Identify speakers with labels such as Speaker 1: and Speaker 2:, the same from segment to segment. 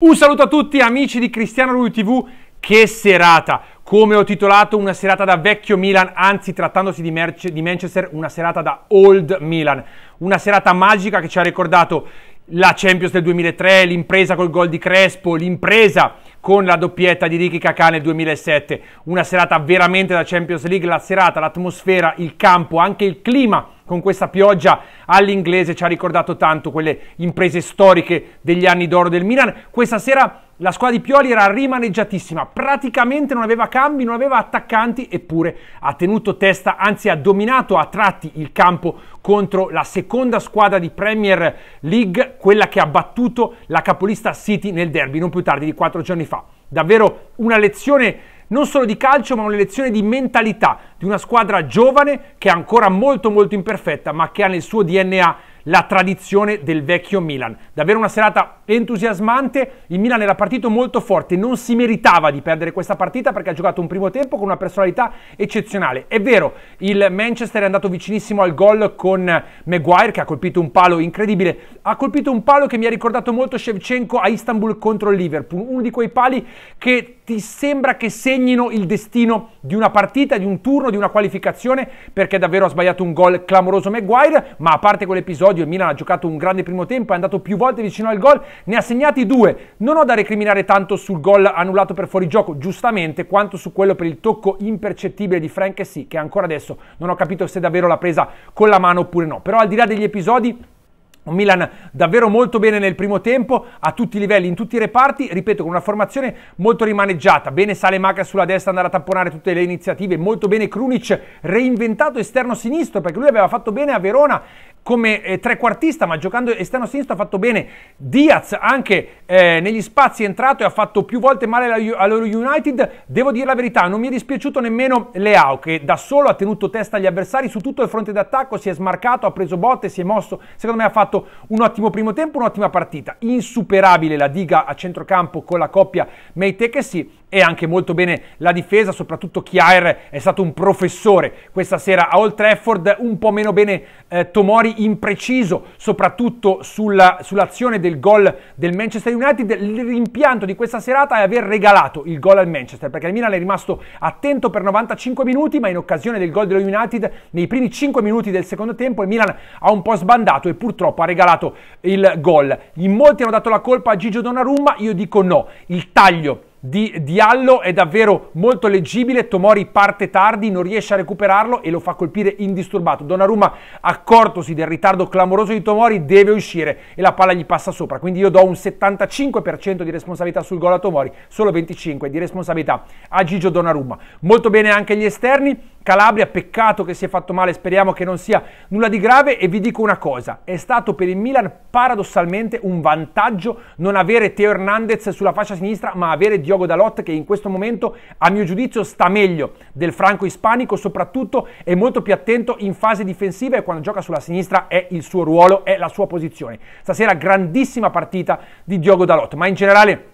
Speaker 1: Un saluto a tutti amici di Cristiano Rui TV, che serata! Come ho titolato una serata da vecchio Milan, anzi trattandosi di, Merce, di Manchester una serata da old Milan, una serata magica che ci ha ricordato la Champions del 2003, l'impresa col gol di Crespo, l'impresa con la doppietta di Ricky Kakà nel 2007, una serata veramente da Champions League, la serata, l'atmosfera, il campo, anche il clima con questa pioggia all'inglese ci ha ricordato tanto quelle imprese storiche degli anni d'oro del Milan. Questa sera la squadra di Pioli era rimaneggiatissima, praticamente non aveva cambi, non aveva attaccanti, eppure ha tenuto testa, anzi ha dominato a tratti il campo contro la seconda squadra di Premier League, quella che ha battuto la capolista City nel derby non più tardi di quattro giorni fa. Davvero una lezione non solo di calcio, ma una lezione di mentalità di una squadra giovane che è ancora molto molto imperfetta, ma che ha nel suo DNA la tradizione del vecchio Milan. Davvero una serata entusiasmante, il Milan era partito molto forte, non si meritava di perdere questa partita perché ha giocato un primo tempo con una personalità eccezionale. È vero, il Manchester è andato vicinissimo al gol con Maguire che ha colpito un palo incredibile, ha colpito un palo che mi ha ricordato molto Shevchenko a Istanbul contro il Liverpool, uno di quei pali che ti sembra che segnino il destino di una partita, di un turno, di una qualificazione, perché davvero ha sbagliato un gol clamoroso Maguire, ma a parte quell'episodio il Milan ha giocato un grande primo tempo, è andato più volte vicino al gol, ne ha segnati due. Non ho da recriminare tanto sul gol annullato per fuorigioco, giustamente, quanto su quello per il tocco impercettibile di Frank Sì, che ancora adesso non ho capito se davvero l'ha presa con la mano oppure no. Però al di là degli episodi un Milan davvero molto bene nel primo tempo, a tutti i livelli, in tutti i reparti, ripeto, con una formazione molto rimaneggiata. Bene Sale Maca sulla destra andare a tamponare tutte le iniziative, molto bene Krunic reinventato esterno sinistro, perché lui aveva fatto bene a Verona come eh, trequartista, ma giocando esterno sinistro ha fatto bene. Diaz anche eh, negli spazi è entrato e ha fatto più volte male allo United. Devo dire la verità, non mi è dispiaciuto nemmeno Leao, che da solo ha tenuto testa agli avversari su tutto il fronte d'attacco, si è smarcato, ha preso botte, si è mosso. Secondo me ha fatto un ottimo primo tempo, un'ottima partita. Insuperabile la diga a centrocampo con la coppia Meite che sì e anche molto bene la difesa, soprattutto Chiar è stato un professore questa sera a Old Trafford, un po' meno bene eh, Tomori impreciso, soprattutto sulla, sull'azione del gol del Manchester United. Il rimpianto di questa serata è aver regalato il gol al Manchester, perché il Milan è rimasto attento per 95 minuti, ma in occasione del gol dello United nei primi 5 minuti del secondo tempo il Milan ha un po' sbandato e purtroppo ha regalato il gol. In molti hanno dato la colpa a Gigio Donnarumma, io dico no, il taglio di Diallo è davvero molto leggibile, Tomori parte tardi, non riesce a recuperarlo e lo fa colpire indisturbato. Donnarumma, accortosi del ritardo clamoroso di Tomori, deve uscire e la palla gli passa sopra. Quindi io do un 75% di responsabilità sul gol a Tomori, solo 25% di responsabilità a Gigio Donnarumma. Molto bene anche gli esterni, Calabria, peccato che si è fatto male, speriamo che non sia nulla di grave e vi dico una cosa, è stato per il Milan paradossalmente un vantaggio non avere Teo Hernandez sulla fascia sinistra, ma avere Diogo Dalot che in questo momento a mio giudizio sta meglio del franco ispanico, soprattutto è molto più attento in fase difensiva e quando gioca sulla sinistra è il suo ruolo, è la sua posizione. Stasera grandissima partita di Diogo Dalot, ma in generale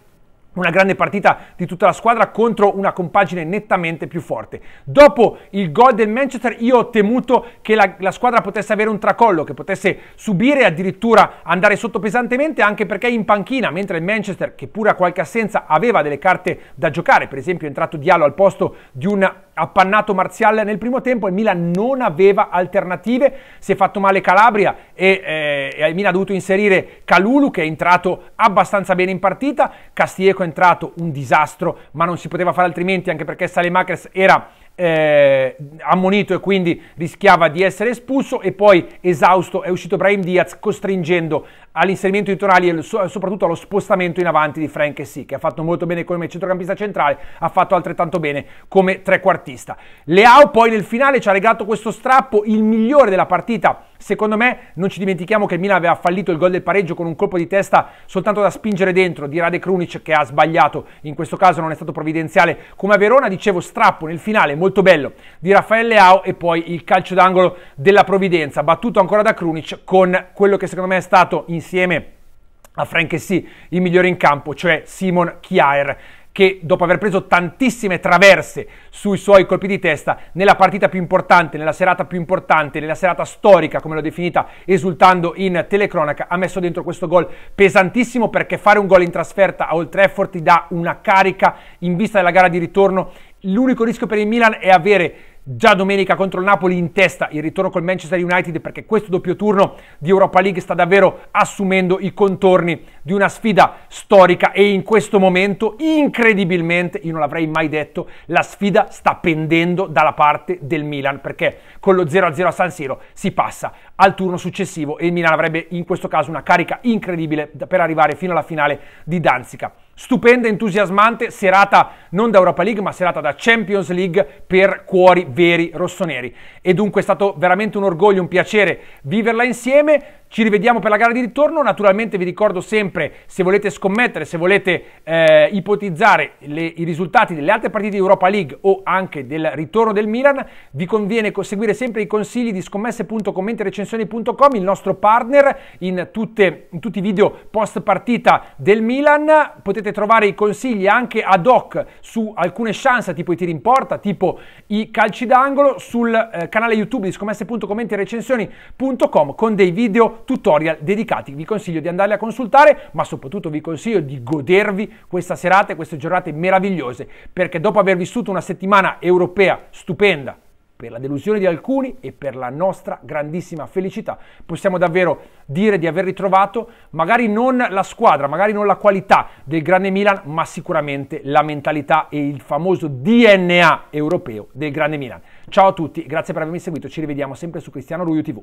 Speaker 1: una grande partita di tutta la squadra contro una compagine nettamente più forte. Dopo il gol del Manchester io ho temuto che la, la, squadra potesse avere un tracollo, che potesse subire addirittura andare sotto pesantemente anche perché in panchina, mentre il Manchester, che pure a qualche assenza aveva delle carte da giocare, per esempio è entrato Diallo al posto di un appannato Marzial nel primo tempo, il Milan non aveva alternative, si è fatto male Calabria e, eh, il Milan ha dovuto inserire Calulu che è entrato abbastanza bene in partita, Castieco entrato un disastro, ma non si poteva fare altrimenti, anche perché Salemakers era eh, ammonito e quindi rischiava di essere espulso e poi esausto è uscito Brahim Diaz costringendo all'inserimento di Tonali e soprattutto allo spostamento in avanti di Frank Sì, che ha fatto molto bene come centrocampista centrale ha fatto altrettanto bene come trequartista Leao poi nel finale ci ha regalato questo strappo il migliore della partita secondo me non ci dimentichiamo che Milan aveva fallito il gol del pareggio con un colpo di testa soltanto da spingere dentro di Rade Krunic che ha sbagliato in questo caso non è stato provvidenziale come a Verona dicevo strappo nel finale molto bello di Raffaele Leao e poi il calcio d'angolo della Provvidenza, battuto ancora da Krunic con quello che secondo me è stato insieme a Frank sì, il migliore in campo, cioè Simon Kjaer che dopo aver preso tantissime traverse sui suoi colpi di testa, nella partita più importante, nella serata più importante, nella serata storica, come l'ho definita, esultando in telecronaca, ha messo dentro questo gol pesantissimo perché fare un gol in trasferta a Old Trafford ti dà una carica in vista della gara di ritorno l'unico rischio per il Milan è avere già domenica contro il Napoli in testa il ritorno col Manchester United perché questo doppio turno di Europa League sta davvero assumendo i contorni di una sfida storica e in questo momento incredibilmente, io non l'avrei mai detto, la sfida sta pendendo dalla parte del Milan perché con lo 0-0 a San Siro si passa al turno successivo e il Milan avrebbe in questo caso una carica incredibile per arrivare fino alla finale di Danzica stupenda, entusiasmante serata non da Europa League ma serata da Champions League per cuori veri rossoneri e dunque è stato veramente un orgoglio, un piacere viverla insieme ci rivediamo per la gara di ritorno, naturalmente vi ricordo sempre se volete scommettere, se volete eh, ipotizzare le, i risultati delle altre partite di Europa League o anche del ritorno del Milan, vi conviene seguire sempre i consigli di scommesse.commentirecensioni.com, il nostro partner in, tutte, in tutti i video post partita del Milan, potete trovare i consigli anche ad hoc su alcune chance tipo i tiri in porta, tipo i calci d'angolo sul eh, canale YouTube di scommesse.commentirecensioni.com con dei video tutorial dedicati. Vi consiglio di andarli a consultare, ma soprattutto vi consiglio di godervi questa serata e queste giornate meravigliose, perché dopo aver vissuto una settimana europea stupenda, per la delusione di alcuni e per la nostra grandissima felicità. Possiamo davvero dire di aver ritrovato magari non la squadra, magari non la qualità del grande Milan, ma sicuramente la mentalità e il famoso DNA europeo del grande Milan. Ciao a tutti, grazie per avermi seguito, ci rivediamo sempre su Cristiano Ruio TV.